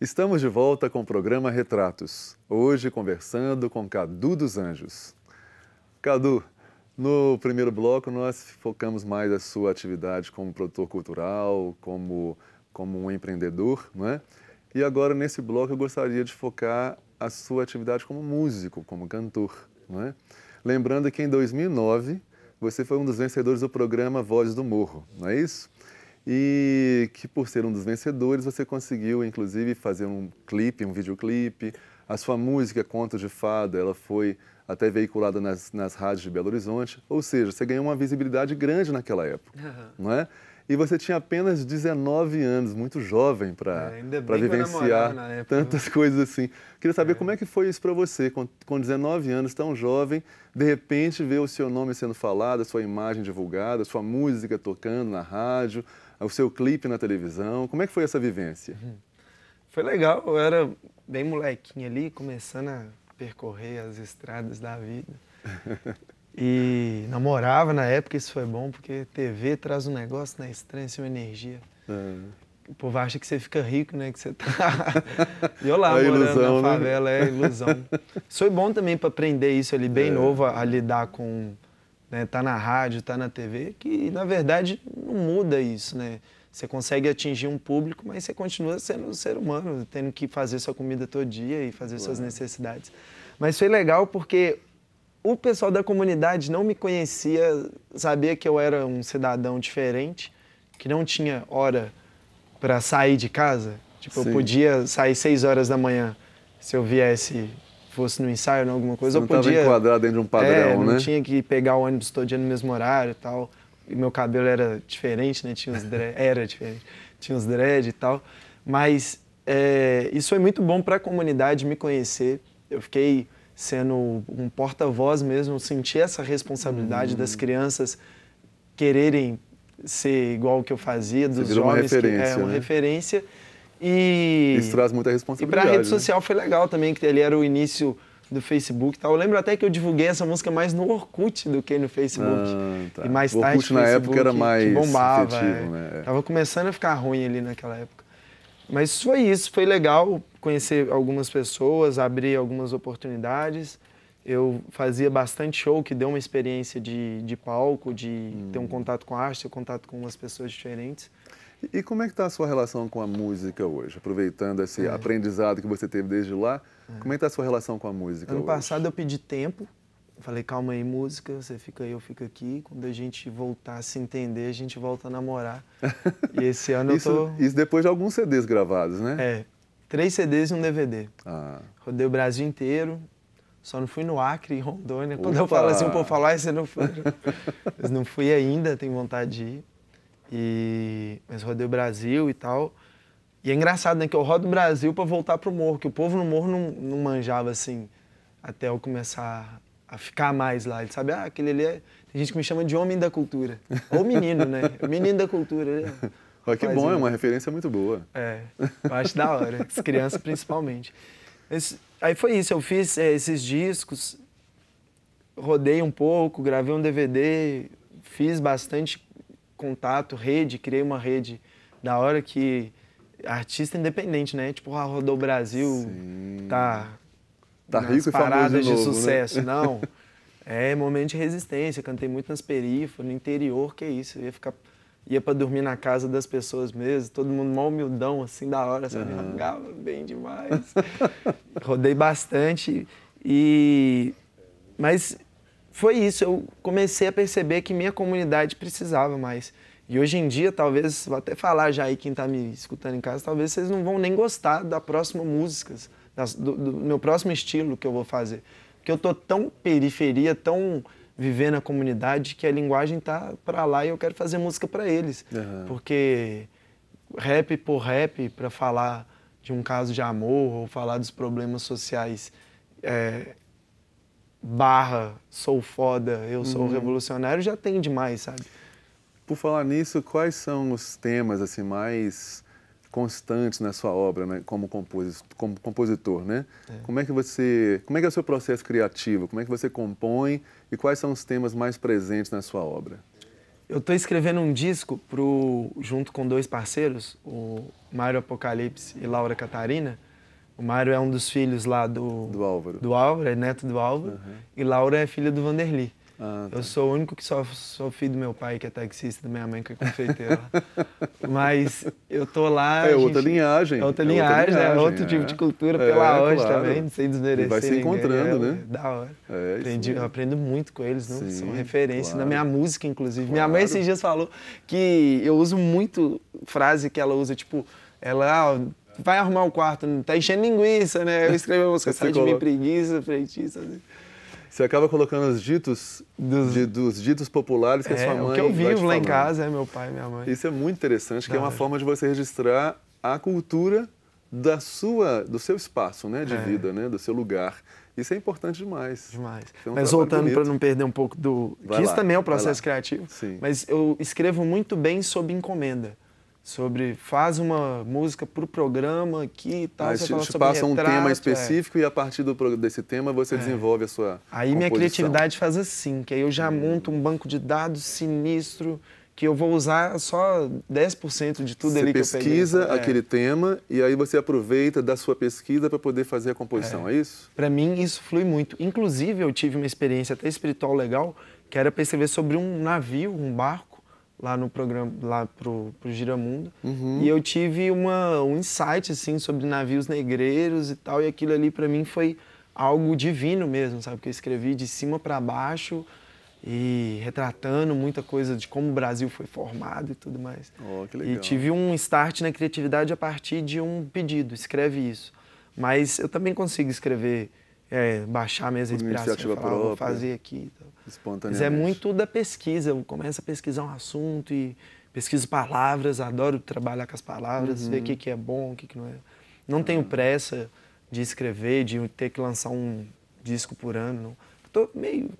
Estamos de volta com o programa Retratos, hoje conversando com Cadu dos Anjos. Cadu, no primeiro bloco nós focamos mais a sua atividade como produtor cultural, como, como um empreendedor, não é? E agora nesse bloco eu gostaria de focar a sua atividade como músico, como cantor, não é? Lembrando que em 2009 você foi um dos vencedores do programa Vozes do Morro, não é isso? e que por ser um dos vencedores você conseguiu inclusive fazer um clipe, um videoclipe. A sua música Conto de Fada, ela foi até veiculada nas, nas rádios de Belo Horizonte, ou seja, você ganhou uma visibilidade grande naquela época, uhum. não é? E você tinha apenas 19 anos, muito jovem para é, vivenciar né? tantas coisas assim. Queria saber é. como é que foi isso para você, com, com 19 anos, tão jovem, de repente ver o seu nome sendo falado, a sua imagem divulgada, a sua música tocando na rádio, o seu clipe na televisão. Como é que foi essa vivência? Uhum. Foi legal, eu era bem molequinho ali, começando a percorrer as estradas da vida. E namorava na época, isso foi bom, porque TV traz um negócio, né? Estranha uma energia. É. O povo acha que você fica rico, né? Que você tá. E olá é morando na né? favela, é ilusão. foi bom também para aprender isso ali, bem é. novo, a lidar com né, tá na rádio, tá na TV, que na verdade não muda isso, né? Você consegue atingir um público, mas você continua sendo um ser humano, tendo que fazer sua comida todo dia e fazer Ué. suas necessidades. Mas foi legal porque o pessoal da comunidade não me conhecia, sabia que eu era um cidadão diferente, que não tinha hora para sair de casa. Tipo, Sim. eu podia sair seis horas da manhã se eu viesse fosse no ensaio ou né, alguma coisa, Você eu podia... Não estava enquadrado dentro de um padrão, é, não né? não tinha que pegar o ônibus todo dia no mesmo horário e tal. E meu cabelo era diferente, né? Tinha os dread, era diferente. Tinha os dread e tal. Mas é, isso foi muito bom para a comunidade me conhecer. Eu fiquei sendo um porta-voz mesmo, senti essa responsabilidade hum. das crianças quererem ser igual o que eu fazia, dos Você virou homens. Uma referência, que, é, uma né? referência. E. Isso traz muita responsabilidade. E pra rede né? social né? foi legal também, que ele era o início do Facebook e tal. Eu lembro até que eu divulguei essa música mais no Orkut do que no Facebook. Ah, tá. E mais o tarde. Orkut na Facebook, época era mais. bombava. Efetivo, é. né? É. Tava começando a ficar ruim ali naquela época. Mas foi isso, foi legal conhecer algumas pessoas, abrir algumas oportunidades. Eu fazia bastante show, que deu uma experiência de, de palco, de hum. ter um hum. contato com a arte, ter um contato com umas pessoas diferentes. E como é que está a sua relação com a música hoje? Aproveitando esse é. aprendizado que você teve desde lá, é. como é que está a sua relação com a música ano hoje? Ano passado eu pedi tempo, falei, calma aí, música, você fica aí, eu fico aqui. Quando a gente voltar a se entender, a gente volta a namorar. e esse ano isso, eu tô... Isso depois de alguns CDs gravados, né? É, três CDs e um DVD. Ah. Rodei o Brasil inteiro, só não fui no Acre, em Rondônia. Quando Opa. eu falo assim, o povo fala, ah, você não foi. Mas não fui ainda, tenho vontade de ir. E, mas rodei o Brasil e tal. E é engraçado, né? Que eu rodo o Brasil para voltar pro morro, que o povo no morro não, não manjava assim, até eu começar a ficar mais lá. Ele sabe, ah, aquele ali é. Tem gente que me chama de homem da cultura. Ou menino, né? Menino da cultura. Né? que bom, é uma referência muito boa. É, eu acho da hora. As crianças, principalmente. Esse, aí foi isso, eu fiz é, esses discos, rodei um pouco, gravei um DVD, fiz bastante contato, rede, criei uma rede da hora que artista independente, né? Tipo, ah, rodou o Brasil, Sim. tá tá nas rico paradas de, novo, de né? sucesso, né? não. É momento de resistência, cantei muito nas periferias, no interior, que é isso, eu ia ficar ia para dormir na casa das pessoas mesmo, todo mundo mal humildão assim da hora, sabe? Uhum. Rangava bem demais. Rodei bastante e mas foi isso. Eu comecei a perceber que minha comunidade precisava mais. E hoje em dia, talvez, vou até falar já aí quem está me escutando em casa, talvez vocês não vão nem gostar da próxima música, das, do, do, meu próximo estilo que eu vou fazer. Porque eu tô tão periferia, tão vivendo a comunidade, que a linguagem tá para lá e eu quero fazer música para eles. Uhum. Porque rap por rap, para falar de um caso de amor ou falar dos problemas sociais é, barra, sou foda, eu sou uhum. revolucionário, já tem demais, sabe? Por falar nisso, quais são os temas assim mais constantes na sua obra, né? como, compos... como compositor, né? É. Como é que você, como é que é o seu processo criativo? Como é que você compõe e quais são os temas mais presentes na sua obra? Eu estou escrevendo um disco pro junto com dois parceiros, o Mário Apocalipse e Laura Catarina, o Mário é um dos filhos lá do... Do Álvaro. Do Álvaro, é neto do Álvaro. Uhum. E Laura é filha do Vanderly. Ah, tá. Eu sou o único que só sou filho do meu pai, que é taxista, da minha mãe, que é confeiteira. Mas eu tô lá. É outra linhagem. É outra é linhagem, né? tipo é outro é. tipo de cultura é, pela é, hoje claro. também, sem desmerecer. E vai se encontrando, é né? Da hora. É, Aprendi, eu aprendo muito com eles, não? Sim, são referência claro. na minha música, inclusive. Claro. Minha mãe esses dias falou que eu uso muito frase que ela usa, tipo, ela ah, vai arrumar o quarto, tá enchendo linguiça, né? Eu é. escrevi a música, sai de mim preguiça, feitiça. Assim. Você acaba colocando os ditos dos, de, dos ditos populares que é, a sua mãe. O que eu vivo lá em casa é meu pai e minha mãe. Isso é muito interessante, da que é uma forma de você registrar a cultura da sua, do seu espaço, né, de é. vida, né, do seu lugar. Isso é importante demais. Demais. Um mas voltando para não perder um pouco do. Vai que lá, isso também é um processo criativo. Sim. Mas eu escrevo muito bem sob encomenda sobre faz uma música para o programa aqui e tal. Mas te, te passa um tema é. específico é. e a partir do, desse tema você é. desenvolve a sua. Aí composição. minha criatividade faz assim, que aí eu já hum. monto um banco de dados sinistro que eu vou usar só 10% de tudo você ali que eu peguei. pesquisa é. aquele é. tema e aí você aproveita da sua pesquisa para poder fazer a composição, é, é isso? Para mim isso flui muito. Inclusive eu tive uma experiência até espiritual legal, que era para escrever sobre um navio, um barco lá no programa, lá pro, pro Giramundo. Uhum. E eu tive uma, um insight, assim, sobre navios negreiros e tal, e aquilo ali para mim foi algo divino mesmo, sabe? Que eu escrevi de cima para baixo e retratando muita coisa de como o Brasil foi formado e tudo mais. Oh, que legal. E tive um start na criatividade a partir de um pedido, escreve isso. Mas eu também consigo escrever é, baixar minhas respirações, falar, própria, vou fazer aqui. Então. Mas é muito da pesquisa, eu começo a pesquisar um assunto e pesquiso palavras, adoro trabalhar com as palavras, uhum. ver o uhum. que, que é bom, o que, que não é. Não uhum. tenho pressa de escrever, de ter que lançar um disco por ano. Estou meio...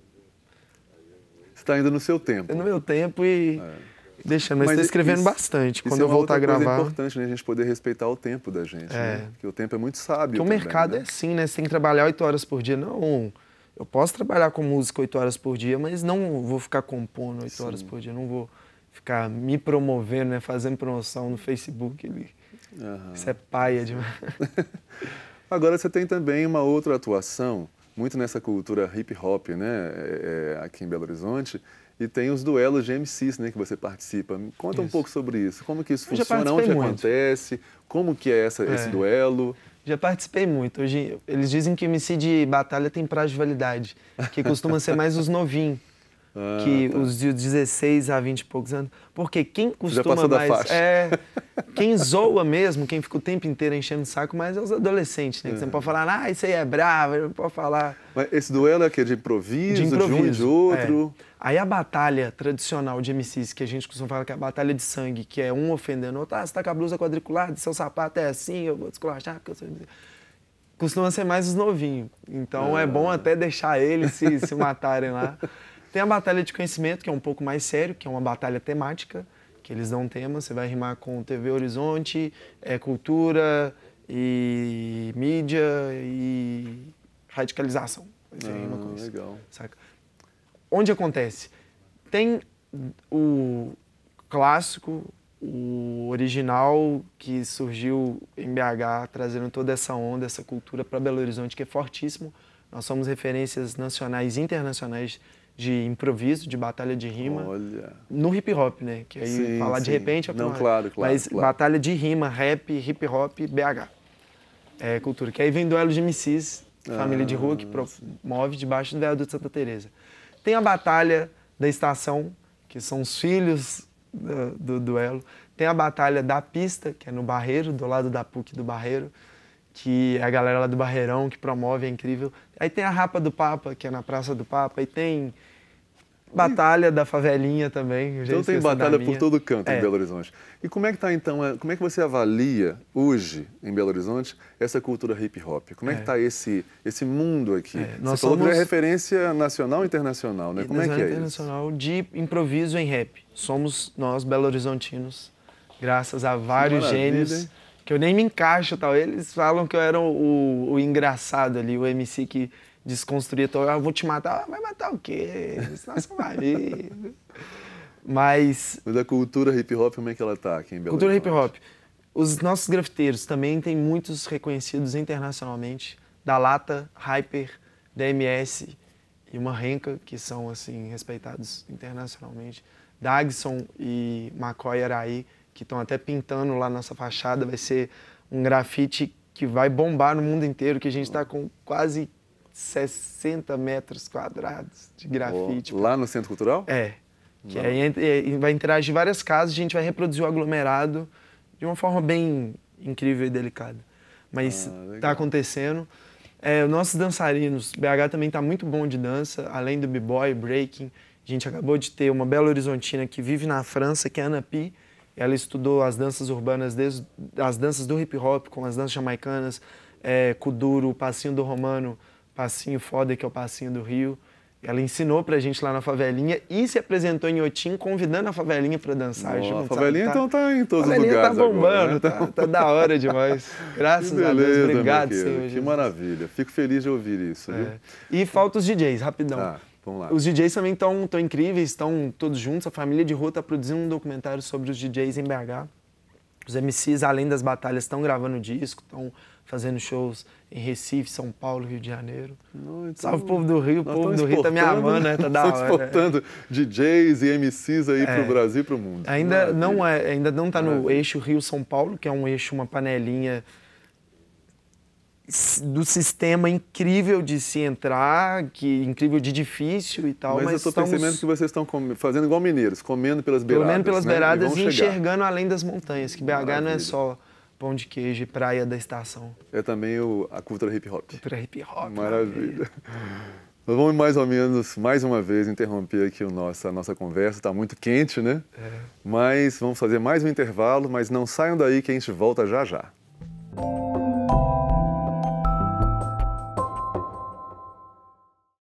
Você está indo no seu tempo. É no meu tempo e... É Deixando, mas, mas tá escrevendo isso, bastante. Quando é eu é voltar a gravar. É importante né, a gente poder respeitar o tempo da gente. É. Né? Porque o tempo é muito sábio. Porque também, o mercado né? é assim, né? Você tem que trabalhar oito horas por dia. Não, eu posso trabalhar com música oito horas por dia, mas não vou ficar compondo oito horas por dia. Não vou ficar me promovendo, né? fazendo promoção no Facebook. Ali. Uhum. Isso é paia demais. Agora você tem também uma outra atuação, muito nessa cultura hip hop, né? É, é aqui em Belo Horizonte e tem os duelos de MCs, né, que você participa. conta isso. um pouco sobre isso. Como que isso eu funciona, onde muito. acontece, como que é, essa, é. esse duelo? Já participei muito. Hoje, eles dizem que MC de batalha tem prazo de validade, que costuma ser mais os novinhos. Ah, que tá. os de 16 a 20 e poucos anos. Porque quem costuma mais. É, quem zoa mesmo, quem fica o tempo inteiro enchendo o saco, mais é os adolescentes, né? Que é. você não pode falar, ah, isso aí é bravo, não pode falar. Mas esse duelo é de improviso, de, improviso, de um e de é. outro. É. Aí a batalha tradicional de MCs, que a gente costuma falar que é a batalha de sangue, que é um ofendendo o outro, ah, você tá com a blusa quadriculada, seu sapato é assim, eu vou descolachar porque eu sou MC. Costuma ser mais os novinhos. Então ah. é bom ah. até deixar eles se, se matarem lá. Tem a batalha de conhecimento, que é um pouco mais sério, que é uma batalha temática, que eles dão um tema, você vai rimar com TV Horizonte, é, cultura e mídia e radicalização. você ah, aí é uma Legal. Saca? onde acontece? Tem o clássico, o original que surgiu em BH, trazendo toda essa onda, essa cultura para Belo Horizonte, que é fortíssimo. Nós somos referências nacionais e internacionais de improviso, de batalha de rima. Olha. No hip hop, né? Que aí sim, falar sim. de repente é Não, claro, claro. Mas claro. batalha de rima, rap, hip hop, BH. É cultura. Que aí vem duelo de MCs, ah, família de rua que promove debaixo do de Santa Teresa. Tem a batalha da estação, que são os filhos do, eh, do duelo. Tem a batalha da pista, que é no Barreiro, do lado da PUC do Barreiro, que é a galera lá do Barreirão que promove, é incrível. Aí tem a Rapa do Papa, que é na Praça do Papa, e tem Batalha da favelinha também. Então tem batalha por todo canto é. em Belo Horizonte. E como é que tá então, é, como é que você avalia hoje em Belo Horizonte essa cultura hip hop? Como é, é. que está esse, esse mundo aqui? É. Nós você somos... falou que é referência nacional e internacional, né? Como é que é internacional isso? Internacional de improviso em rap. Somos nós, Belo Horizontinos, graças a vários Maravilha, gênios. Hein? Que eu nem me encaixo tal. Eles falam que eu era o, o engraçado ali, o MC que desconstruir. eu ah, vou te matar. Ah, vai matar o quê? Senão vai Mas... Mas a cultura hip hop, como é que ela tá aqui em Belo Cultura hip hop. Os nossos grafiteiros também tem muitos reconhecidos internacionalmente. Da Lata, Hyper, DMS e uma Renca, que são, assim, respeitados internacionalmente. Dagson e Macoy Araí, que estão até pintando lá nossa fachada. Vai ser um grafite que vai bombar no mundo inteiro, que a gente está com quase 60 metros quadrados de grafite. lá no Centro Cultural? É. Que aí vai interagir várias casas, a gente vai reproduzir o aglomerado de uma forma bem incrível e delicada. Mas está ah, tá acontecendo. É, nossos dançarinos, BH também está muito bom de dança, além do b-boy, breaking. A gente acabou de ter uma bela horizontina que vive na França, que é a Ana Pi. Ela estudou as danças urbanas, desde, as danças do hip hop, com as danças jamaicanas, é, kuduro, passinho do romano, passinho foda que é o passinho do Rio. Ela ensinou pra gente lá na favelinha e se apresentou em Otim, convidando a favelinha pra dançar Boa, junto. A favelinha tá- então tá em todos os tá lugares. tá bombando, agora, né? tá, tá, da hora demais. Graças beleza, a Deus, obrigado, Senhor. Que maravilha, fico feliz de ouvir isso. É. E falta os DJs, rapidão. Ah, vamos lá. Os DJs também estão tão incríveis, estão todos juntos. A família de Rua tá produzindo um documentário sobre os DJs em BH. Os MCs, além das batalhas, estão gravando disco, estão fazendo shows em Recife, São Paulo, Rio de Janeiro. Não, então, Salve o povo do Rio, o povo do Rio tá me amando, né? né? Tá da hora. Né? exportando DJs e MCs aí é. pro Brasil e pro mundo. Ainda Maravilha. não, é, ainda não tá Maravilha. no eixo Rio-São Paulo, que é um eixo, uma panelinha do sistema incrível de se entrar, que incrível de difícil e tal. Mas, mas eu estou estamos... percebendo que vocês estão fazendo igual mineiros, comendo pelas beiradas. Comendo pelas né? beiradas e, e enxergando além das montanhas, que BH Maravilha. não é só pão de queijo e praia da estação. É também o, a cultura hip hop. Cultura hip hop. Maravilha. Nós vamos mais ou menos, mais uma vez, interromper aqui o nosso, a nossa conversa. Está muito quente, né? É. Mas vamos fazer mais um intervalo, mas não saiam daí que a gente volta já já.